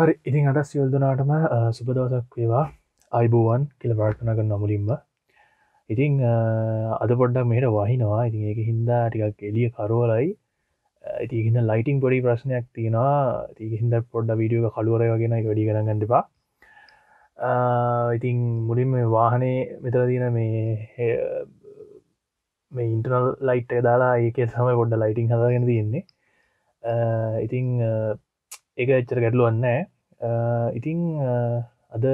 හරි ඉතින් අද සියල්දනාටම සුපදවසක් වේවා අයිබෝවන් කියල ප්‍රාර්ථන කන්න නොමුලින්ම ඉතිං අද පොඩ්ඩක් මෙට වහිනවා ඉතින් ඒක හින්දා ටිකක් එලිය කරෝලයි ඉති හින්න ලයිටං පොඩි ප්‍රශ්නයක් තියෙනවා ති හිද පොඩ්ඩ වීඩියෝ කලුවරය වගෙන වැඩි කරගන්නපා ඉතිං මුලින් මේ වාහනේ මෙතර තින මේ මේ ඉන්ටනල් ලයිට් දාලා ඒක සම පොඩ්ඩ ලයිටිං හදාගෙන තියෙන්නේ ඉතිං ඒක එච්චර ගැටලුවන්න ඉතිං අද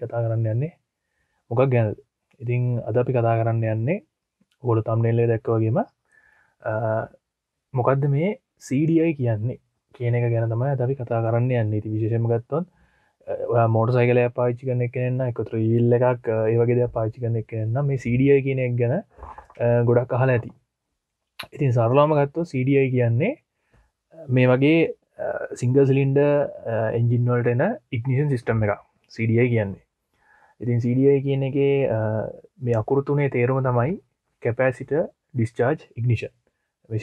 කතා කරන්න යන්නේ මොකක් ගැන ඉතිං අද අපි කතා කරන්න යන්නේ හොඩු තම්නෙල්ලේ දැක්වගේම මොකක්ද මේ සීඩියයි කියන්නේ කියන එක ගැන තමයි අපි කතා කරන්න යන්න ඉති විශේෂම ගත්තොන් මෝට සයිකලය පාච්චි කන එකන්න එකතුර ඉල්ල එකක් ඒවගේ පාච්චි කන එකන්න මේ සීඩියයි කියන එක ගැන ගොඩක් අහල ඇති ඉතින් සරලාම ගත්තෝ සීඩියයි කියන්නේ මේ වගේ සිංගල් සිලින්ඩ එන්ජින්වල්ට එන ඉක්නිෂන් සිිස්ටම් එක සිඩිය කියන්නේ ඉතින් සිඩිය කියන එක uh, මේ අකුරතුනේ තේරුම තමයි කැපෑසිට ඩිස්චාර්ජ් ඉක්නිෂන්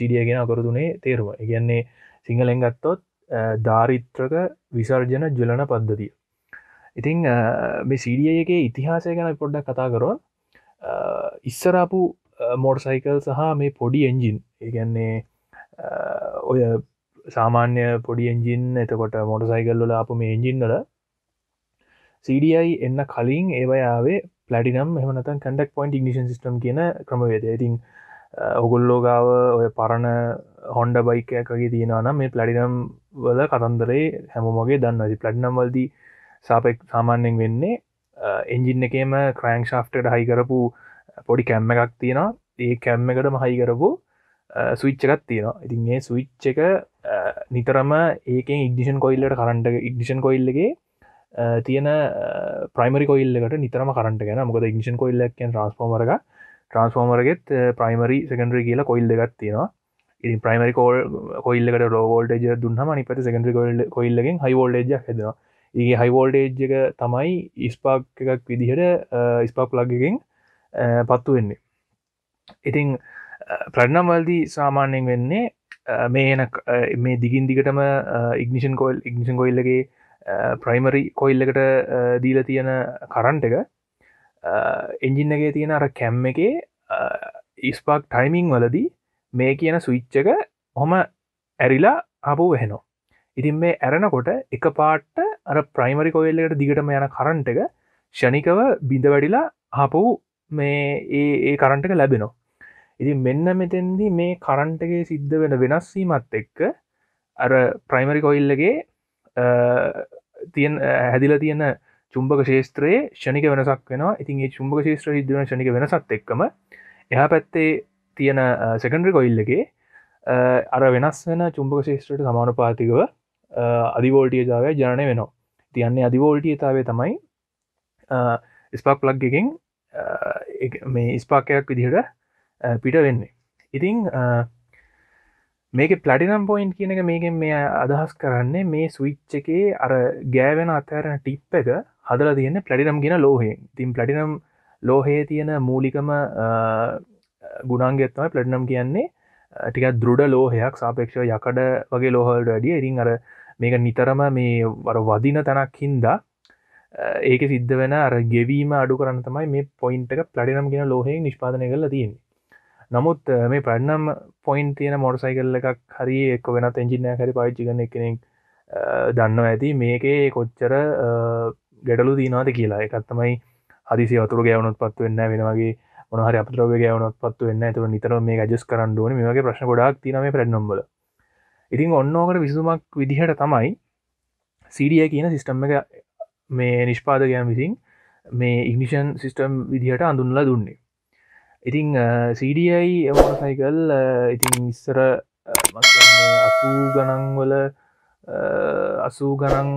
සිඩිය කියෙන අකරතුනේ තේරුම කියන්නේ සිංහලෙන් ගත්තොත් uh, ධාරිත්‍රක විසර්ජන ජුලන පද්ධතිය ඉතිං uh, මේ සිඩිය එක ඉතිහාසය ගැන පොඩ්ඩක් කතා කරොත් ඉස්සරාපු මෝඩ් සයිකල් සහ මේ පොඩි එන්ජින් ඒගැන්නේ ඔය සාමාන්‍ය පොඩි එන්ජින් එතකොට මොට සයිකල්ලල අප මේ එන්ජින්වල CDI එන්න කලින් ඒවයාාවේ පලටිනම් එමනත කඩක් පොයින්ට ඉගනිෂන් සිටම් කියන ක්‍රමවේද ඉතින් ඔගුල්ලෝගාව ඔය පරණ හොන්ඩ බයිකයකගේ තියෙනනම් මේ පලටිනම් වල කතන්දරේ හැමෝමගේ දන්නවති පලටිනම් වල්දී සාපෙක් සාමාන්‍යෙන් වෙන්නේ එන්ජින් එකේම ක්‍රෑං ශාෆ්ටට හයිකරපු පොඩි කැම්ම එකක් තියෙන ඒ කැම්ම එකටම හයිකරපු සවිච්ච එකත් තියෙන ඉතින්ගේ සවිච්ච එක නිතරම ඒකෙන් ඉක්ඩිෂන් කොයිල්ලට කරන්ට ඉක්ඩිෂන් කොයිල්ලගේ තියෙන ප්‍රයිමරි කොල්ලට නිතරම කරට ගෙන මොකද ඉක්ෂන් කොල්ලක්ෙන් ට්‍රන්ස්පෝර්මරග ට්‍රන්ස්ෆෝර්මරගෙත් ප්‍රයිමරි සෙකන්ඩ්‍රී කියලා කොයිල්ල එකක් තියෙනවා ඉතින් ප්‍රයිමරි කෝල් කොල්ලකට රෝවෝල්ටේජ දුන්නම නිපත සෙකන්ඩ්‍රි කොල්ල කොල්ලගෙන් හයිවෝල්ඩේජ හෙදවා ඒගේ හයිවෝල්ටේජ් එක තමයි ඉස්පාක් එකක් විදිහට ඉස්පාක් ලගකින් පත්තු වෙන්නේ ඉතින් ප්‍රඩ්නම්වල්දී සාමාන්‍යයෙන් වෙන්නේ මේ එන මේ දිගින් දිගටම ඉක්නිෂන් කොල් ඉක්නිෂන් කොයිල්ලගේ ප්‍රයිමරි කොයිල්ලකට දීල තියෙන කරන්ට එක එන්ජින්නගේ තියෙන අර කැම්ම එකේ ඉස්පාක් ටයිමිං වලදී මේ කියන සවිච්චක හොම ඇරිලා අපූ වෙහෙනෝ ඉතින් මේ ඇරෙනකොට එක පාට්ට අර ප්‍රයිමරි කොයිල්ලකට දිගටම යන කරන්ට එක ෂණිකව බිඳ වැඩිලා හපු මේ ඒ කරන්ටක ලැබෙනවා ඉති මෙන්න මෙතෙන්දි මේ කරන්ටගේ සිද්ධ වෙන වෙනස්වීමත් එක්ක අර ප්‍රයිමරි කොයිල්ලගේ තියන් හැදිල තියෙන චුම්බක ශේත්‍රයේ ෂණික වෙනසක් වෙන ඉතින් චුම්බක ශේත්‍ර ඉදවන ෂණික වෙනසත් එක්කම එහ පැත්තේ තියෙන සෙකන්ඩරි කොයිල්ලගේ අර වෙනස් වෙන චුම්බක ශේත්‍රයට සමානුපාතිකව අධිවෝල්ටියජාවය ජනය වෙනවා තියන්නේ අධිවෝල්ටියතාවේ තමයි ස්පාක් ලක්්ගකින් මේ ස්පාකයක් විදිහට පිට වෙන්නේ ඉතිං මේක පලටිනම් පොයින්් කියන එක මේකෙන් මේ අදහස් කරන්නේ මේ ස්විච්ච එකේ අර ගෑවෙන අත්තරන ටිප් එක හදල තියන්න පලටිනම් ගෙන ලෝහේ තින් පලටිනම් ලෝහයේ තියෙන මූලිකම ගුණන්ගෙත්තමයි පලටිනම් කියන්නේ ටික දෘඩ ලෝහයක් සාපේක්ෂව යකඩ වගේ ලෝහල්ට වැඩිය ඉරිං අර මේක නිතරම මේ වර වදින තැනක් හින්දා ඒක සිද්ධ වෙන අර ගෙවීම අඩු කරන්න තමයි මේ පොයින්ට එක පලටිනම් ගෙන ලෝහේ නිෂ්පාදනය කරලා තියන්නේ නමුත් මේ පැඩ්නම් පොයින් තියෙන මොඩසයිකල්ල එකක් හරි එක් වෙනත් එංජිනය හරි පාච්චිගන එකනෙක් දන්න ඇති මේකේ කොච්චර ගැටලු දීනාද කියලා එකත්තමයි හදිසි වතුර ගෑවනොත් පත්තු වෙන්න වෙනවාගේ මොනහරි අපතරව ගෑවනොත් පත්තු වෙන්න තුර නිතර මේ ජස් කරන්න ඕන මේගේ ප්‍රශ්න ගොඩක් තිනේ පැඩ්නම්බල ඉතින් ඔන්නෝකට විසුමක් විදිහට තමයි සිඩිය කියන සිිස්ටම් එක මේ නිෂ්පාදකයන් විසින් මේ ඉගනිෂන් සිිස්ටම් විදිහට අඳුන්ලා දුන්නේ ඉතිං සඩයි එමසයිකල් ඉතින් ඉස්සර අසූ ගනන්වල අසූ ගනන්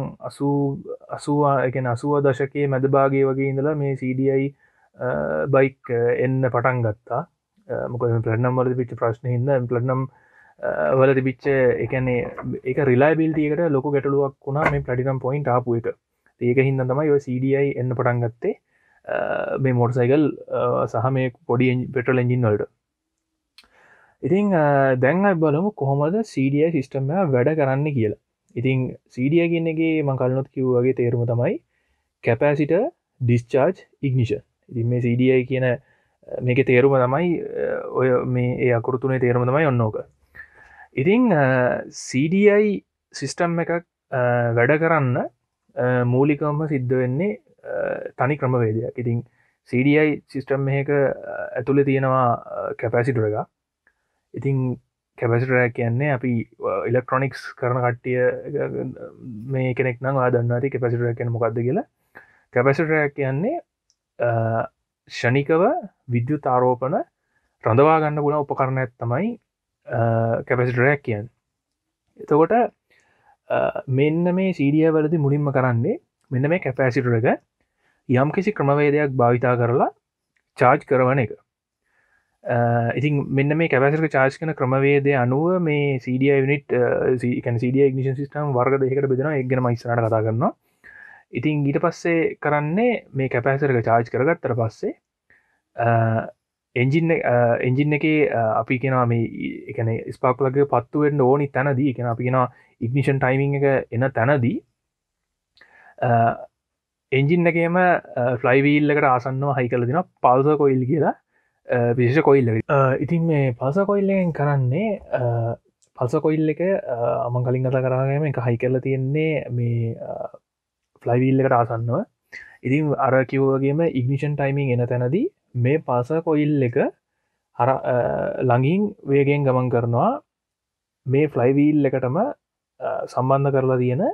අසූවා එකෙන් අසුව දශකයේ මැදභාගේ වගේ ඉඳලා මේ සඩයි බයික් එන්න පටන් ගත්තා මොක පලනම් වලද පිච්ච ප්‍රශ්නහිද පලනම් වල තිබිච්ච එකනේ එක රිලායිබිල්ටියකට ලොක ගැටලුවක් වුණා මේ පටිනම් පොයින්ට ආපු එක ඒක හින්ද තමයි ඔය සඩයි එන්න පටන් ගත්තේ මේ මෝටසයිකල් සහ මේ පොඩි පෙටල් එජින් වලට ඉතිං දැන් බලමු කොහොමද සඩිය සිිස්ටම්ම වැඩ කරන්න කියලා ඉතිං සඩිය කියන්නගේ මංකල්නොත් කිව්වගේ තේරුම තමයි කැපෑසිට ඩිස්චාර්ජ් ඉක්නිෂ ඉතින් මේ සඩියයි කියන මේක තේරුම තමයි ඔය මේ ඒ අකුරතුනේ තේරම තමයි ඔන්නෝක ඉතිං සඩයි සිිස්ටම් එකක් වැඩ කරන්න මූලිකම්ම සිද්ධ වෙන්නේ තනි ක්‍රමවේදයක් ඉතින් CDI සිිස්ටම් මේක ඇතුළෙ තියෙනවා කැපැසිටරග ඉතිං කැපැසිටරෑ කියන්නේ අපි ඉලෙක්ට්‍රොනික්ස් කරන කට්ටිය මේ කෙනෙක් නම් ආදන්නති කැපැසිටර කියන මොකක්ද කියලා කැපැසිටරයක් කියන්නේ ෂණිකව විද්‍යු තාරෝපන රඳවාගන්න ගුණ උපකරණ ඇත්තමයි කැපැසිටරයක් කියන්න එතකොට මෙන්න මේ සීඩිය වලදි මුලින්ම කරන්නේ මෙන්න මේ කැපෑසිටරක යම් කිසි ක්‍රමවේදයක් භාවිතා කරලා චාර්ජ් කරවන එක ඉතින් මෙන්න මේ කැපසික චාර්ජ් කන ක්‍රමවේදය අනුව මේ සඩ නිට සිඩ ඉක්නිෂන් සිස්ටම් වර්ග දෙකට බෙදෙන එක්ගෙන මයිස්රට කතා කරන්න ඉතින් ඊට පස්සේ කරන්නේ මේ කැපෑසරක චාර්ජ් කරගත්තර පස්සේ එන්ජින් එන්ජින් එක අපි කෙනා මේ එකන ස්පාක්ලක පත්තුවෙන් ඕනි තැනදී එකන අපි කෙනා ඉක්නිෂන් ටයිමිං එක එන තැනදී එන්ජින්නකම ෆ්ලයිවීල්ලකට ආසන්නව හයි කල දෙෙන පල්ස කොයිල් කියලා විශේෂ කොයිල්ල ඉතින් මේ පස කොයිල්ලෙන් කරන්නේ පල්ස කොයිල් එක අමන් කලින් කතා කරගම එක හයි කරලා තියෙන්නේ මේ ෆ්ලයිවීල්ලකට ආසන්නව ඉතින් අර කිව්වගේම ඉගනිෂන් ටයිමිං එන තැනදී මේ පාස කොයිල් එක හර ළඟින් වේගෙන් ගමන් කරනවා මේ ෆ්ලයිවීල් එකටම සම්බන්ධ කරලා තියෙන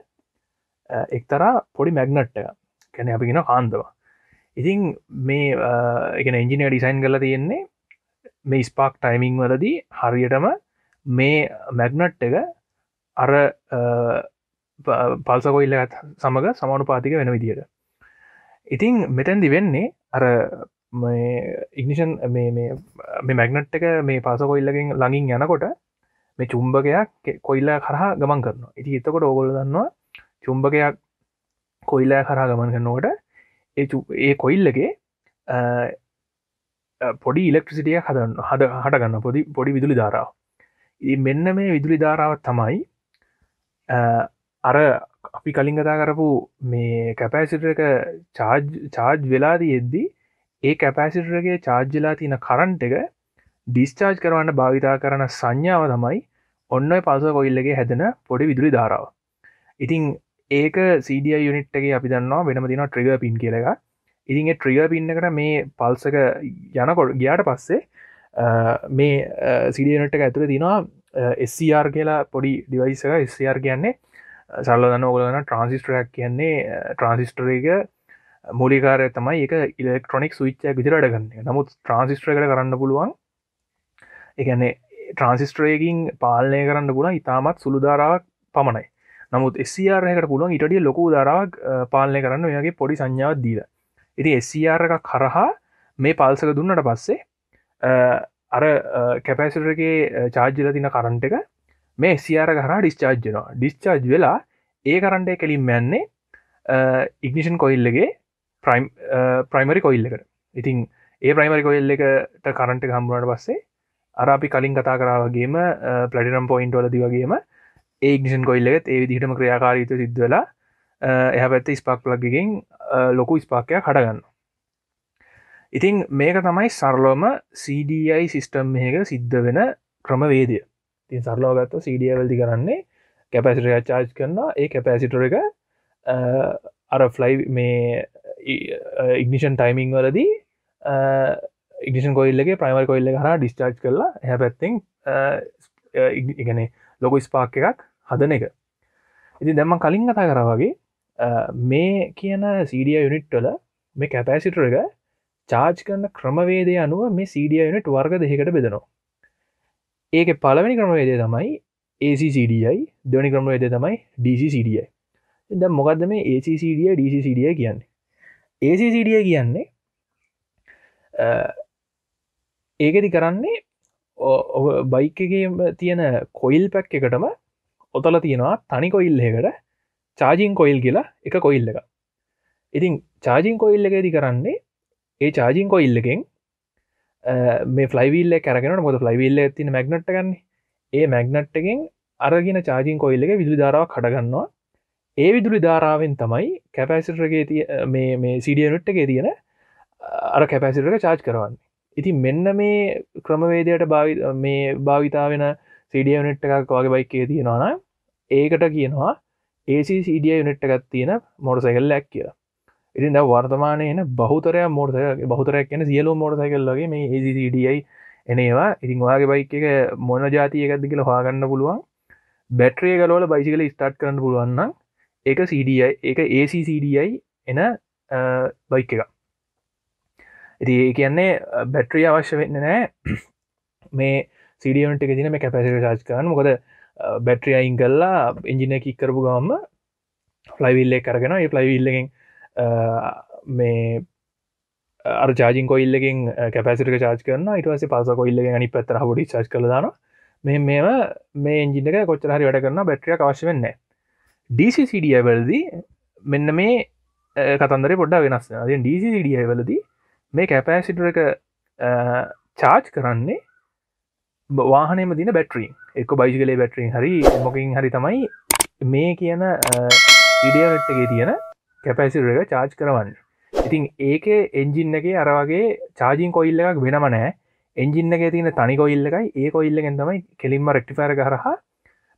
එක්තරා පොඩි මැග්නට්ටක කැන අපිගෙන කාන්දවා ඉතින් මේ එකන එන්ජිනය ඩිසයින් කල තියෙන්නේ මේ ස්පාක් ටයිමිං වලදී හරියටම මේ මැග්නට් එක අර පල්සකොල්ලත් සමඟ සමානු පාතික වෙන විදියට ඉතිං මෙතැන්දි වෙන්නේ අර ඉගනිෂන් මේ මැගනට් එක මේ පාසකොල්ලකින් ලඟින් යනකොට මේ චුම්බකයක් කොයිල්ල කරහා ගමන් කරනවා ඉති එතකොට ඕගොල දන්නවා චුම්බකයක් කොයිල්ලා කරා ගමන් කරනවට ඒ කොයිල්ලගේ පොඩි ඉලෙක්ට්‍රසිටිය හදන්න හද හටගන්න පොඩි පොඩි විදුලි ධාරාව මෙන්න මේ විදුලි ධාරාවත් තමයි අර අපි කලින් කතා කරපු මේ කැපෑසිට එක චාජ් චාජ් වෙලාදී එද්දී ඒ කැපෑසිටරගේ චාර්ජ්ජලා තියෙන කරන්ට එක ඩිස්චාර්ජ් කරවන්න භාවිතා කරන සංඥාව තමයි ඔන්න පස කොයිල්ලගේ හැදෙන පොඩි විදුලි ධාරාව ඉතිං ඒක සඩිය යුනිට්ගේ අපි දන්නවා වෙනම දින ට්‍රිග පින් කියලක ඉතින්ගේ ට්‍රිග පින්නකට මේ පල්සක යනකොට ගියාට පස්සේ මේ සිඩියනට්ක ඇතුර තිනවා එස්R කියලා පොඩි ඩිවයිසක ස්R කියන්නේ සල්ලදන්න ඔගලන ට්‍රන්සිස්ටරක් කියන්නේ ට්‍රන්සිස්ටරේක මූලිකාරය තමයි එක ඉලෙක්ට්‍රොනික් විච්චය විදිරට ගන්න නමුත් ට්‍රන්සිස්ට්‍ර කරන්න පුළුවන් එකන්නේ ට්‍රන්සිස්ට්‍රේකින් පාලනය කරන්න ගුණ ඉතාමත් සුළුධාරාවක් පමණයි නමුත් එස්රහකට පුළුවන් ඉටඩිය ලොකු දරක් පාලනය කරන්න ඔයාගේ පොඩි සංඥාව දීල ඉති එස්රක කරහා මේ පාල්සක දුන්නට පස්සේ අර කැපැසිටගේ චාර්ජල තින කරන්ට එක මේ සියාර කරා ඩිස්චාර්ජනවා ඩිස්චාර්ජ් වෙලා ඒ කරන්ට කෙලින් මැන්නේ ඉගනිෂන් කොයිල්ලගේ ප්‍රයිමරි කොයිල් එකට ඉතින් ඒ ප්‍රයිමරි කොයිල් එකට කරන්ට හම්බුවට පස්සේ අරාපි කලින් කතා කරාවගේම පලටිනම් පොයින්ට්වලදි වගේම ඒක්ෂන් කොල්ලෙත් ඒ දිහටම ක්‍රියාකාරීතු සිද්ධවෙලා එහ පැත්ත ස්පාක් ලගකින් ලොකු ස්පාකයක් හටගන්න ඉතිං මේක තමයි සරලෝම CDI සිිස්ටම් මේක සිද්ධ වෙන ක්‍රමවේදය තින් සරලෝගත්ත සිඩියවල්දි කරන්නේ කැපැසිටර චාර්ජ් කරන්න ඒ කැපැසිටර එක අර ෆ්ලයි මේ ඉගනිෂන් ටයිමිං වලදී ඉගිෂන් කොල්ලගේ ප්‍රයිමර් කොල්ල හර ඩිස්චාර්් කරලා හැ පැත්තිෙන් ඉගන ලොක ස්පාක් එකක් හදන එක ඉති දැම්ම කලින් කතා කරවාගේ මේ කියන සීඩිය යුනිට්වල මේ කැපෑසිටර එක චාර්ජ් කරන්න ක්‍රමවේදය අනුව මේ සීඩිය යුනිට් වර්ග දෙකට බෙදෙනවා ඒක පළවෙනි ක්‍රමවේදය තමයි ACCDයි දෙනි ක්‍රමවේදය තමයි DCCDයි ද මොකක්ද මේ ACCDිය DCCඩිය කියන්නේ ACCඩිය කියන්නේ ඒකති කරන්නේ ඔ බයිකගේ තියෙන කොයිල් පැක් එකටම ඔතල තියෙනවා තනි කොයිල්හකට චාජීන් කොයිල් කියලා එක කොයිල් එක ඉතින් චාජීන් කොයිල් එකේදි කරන්නේ ඒ චාජීන් කොයිල් එකෙන් මේ ෆලයිවිල්ල කරගෙන මොද ෆලයිවිල්ල ඇතින මැග්නට් ගන්නේ ඒ මැග්නට් එකෙන් අරගෙන චාජීන් කොයිල් එක විදුලි ධාරාව කඩගන්නවා ඒ විදුලි ධාරාවෙන් තමයි කැපැසිටරගේ තිය මේ සිඩියනුට් එකේ තියෙන අර කැපැසිටක චාච් කරවන්නේ ඉතින් මෙන්න මේ ක්‍රමවේදයට මේ භාවිතා වෙන සිඩියනෙට් එකක් වගේ බයික්කේ තියෙනවානම් ඒකට කියනවා ACCD යුනිට් එකත් තියෙන මොඩසැකල්ලක් කියලා ඉතින් වර්තමානය එන බහතරය මෝර්තක බහතරයක් කියන සියලු මෝඩසැකල්ලගේ මේ ACCDයි එනවා ඉතින් වාගේ බයික එක මොන ජාතියකද කියලා හාගන්න පුළුවන් බැට්‍රිය කලෝල බයිසිකල ස්ටාට් කරන්න පුළුවන්න එක CDI එක ACCDයි එන බයික එක ඉති කියන්නේ බැට්‍රිය අවශ්‍ය වෙන්න නෑ මේ සිඩියන්ට එක තින මේ කැපැසිට රාජ් කරන්න මොකද බැට්‍රිය අයින් කල්ලා එංජිනය කික් කරපු ගම්ම ෆ්ලයිවිල්ලේ කරගෙන ෆ්ලයිවිල්ලෙන් මේ අර චාජින් කොල්ලකින් කැපසිට චාච කරන ඉටවස පස කොල්ල නි පත්තර හොඩි චාච කළදාන මෙ මෙම මේ එංජිනක කොච්චරහරි වැඩ කරන්න බැට්‍රිය අවශ්‍ය වෙන්න ඩසිසිඩිය වලදී මෙන්න මේ කතන්දර පොඩ්ඩා වෙනස් ඩසිඩිය වලදී මේ කැපෑසිට එක චාච් කරන්නේ වාහනයම දින බැට්‍රී එක්ක බයිසි කලේ බැට්‍රී හරි මොකින් හරි තමයි මේ කියන ඉඩියවට්ටගේ තියෙන කැපැසිරක චාර්ජ් කරවන්න ඉතින් ඒක එන්ජින්න එක අරවාගේ චාජින් කොයිල්ල එකක් වෙනම නෑ එන්ජින්න එක තියෙන තනි කොයිල්ල එකයි ඒ කොයිල්ලගෙන් තමයි කෙලින්ම රෙක්ටිෆර කරහා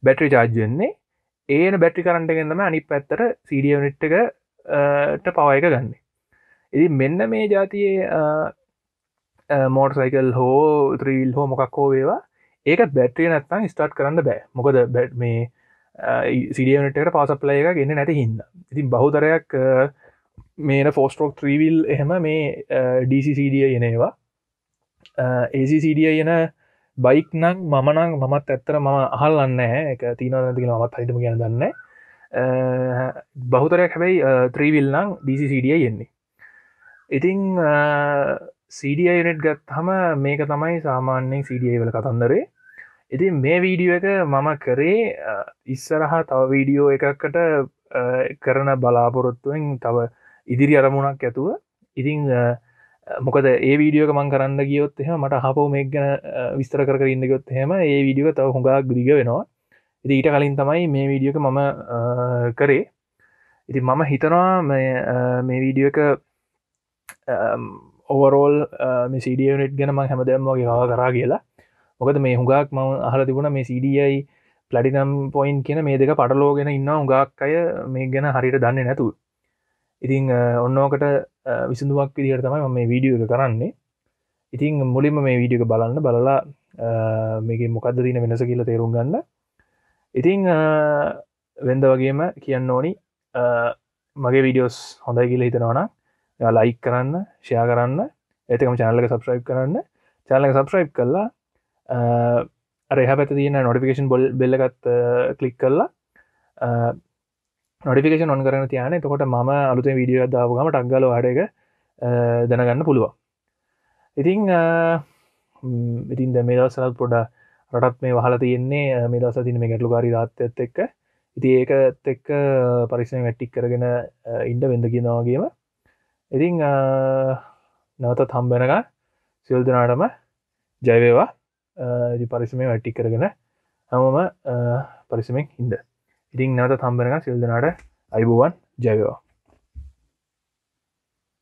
බැට්‍රි චාර්ජයන්නේ ඒන බැට්‍රි කරන්ටගෙන්දම අනි පැත්තර සිඩියනිට්ටකට පවයක ගන්න ඉති මෙන්න මේ ජාතියේ මෝට සයිකල් හෝ ත්‍රීල් හෝ මොකක්කෝ වේවා ඒක බැට්‍රිය නැත්තන් ස්ටාට් කරන්න බෑ මොකද බැට් මේ සිඩියනටට පාසප්ලය එක ගන්න නැති හින්න ඉතින් බහුතරයක් මේ ෆෝස්ටෝක් ත්‍රීවිල් එහෙම මේ ඩසිසිඩිය යනේවා ඒසිසිඩිය යන බයික් නං මමනං මත් ඇත්තර මම අහල්ලන්න එක තින නැතික මත් හරිටම ගැන දන්න බහුතරයක් හැබයි ත්‍රීවිල් නං ඩසිසිඩිය යෙන්නේ ඉතිං සඩියනෙට් ගත් හම මේක තමයි සාමාන්‍යෙන් සඩියවල කතන්දරේ ඉතින් මේ වීඩියෝ එක මම කරේ ඉස්සරහා තව වීඩියෝ එකකට කරන බලාපොරොත්තුවෙන් තව ඉදිරි අරමුණක් ඇතුව ඉතිං මොකද ඒ වීඩියෝක මං කරන්න ගියොත් එහම මට හපෝ මේ ගැන විස්තර කර ඉන්නගොත් හෙම ඒ වීඩියෝ තව හොඟක් ගදිග වෙනවා ඉති ඊට කලින් තමයි මේ වීඩියෝක මම කරේ ඉති මම හිතනවා මේ වීඩියෝක ඕවරෝල් සිඩියනිට් ගෙනම හැමදැම්මගේ හා කරා කියලා මොකද මේ හුඟක් ම අහල තිබුණ මේ සිඩයි පලඩිනම් පොයින් කියන මේ දෙක පටලෝගෙන ඉන්න හුඟක් අය මේ ගැන හරිට දන්න නැතු ඉතිං uh, ඔන්නෝකට uh, විසුඳුවක් විදිහට තමයි මේ වීඩියෝ එක කරන්නේ ඉතිං මුලින්ම මේ වීඩියක බලන්න බලලා uh, මේක මොකක්ද දින වෙනස කියල තේරුම් ගන්න ඉතිං වෙන්ද වගේම කියන්න ඕනි මගේ වීඩියෝස් හොඳයි කියල හිතනවානා ලයි කරන්න ෂයා කරන්න ඇතකම චනල්ලක සබස්්‍රයිප් කරන්න චානලක සබස්්‍රයිප් කල්ලා රහ පැත තියන නොටිකේන් බොල් බෙල්ලගත් කලික් කල්ලා නොටිකේ නොන් කරන තියන තකොට ම අලුතේ විඩිය දාවගම ටක්ගල අඩක දැනගන්න පුළුවන් ඉතිං ඉතින් ද මේ දසලත් පොඩා රටත් මේ වහලා තියෙන්නේ මේ දස තින මේ ගැටලුකාරි දාත්තත් එක්ක ඉති ඒකත් එක්ක පරිසන වැට්ටික් කරගෙන ඉන්ඩ වෙද කියෙනවාගේම ඉතිං නැවතත් හම්බෙනක සිල් දෙනාටම ජයවේවා පරිසමේ වැට්ටි කරගෙන හමම පරිසමෙන් හිද ඉතිං නැවත හම්බෙනක සිල් දෙනාට අයිබුවන් ජයවවා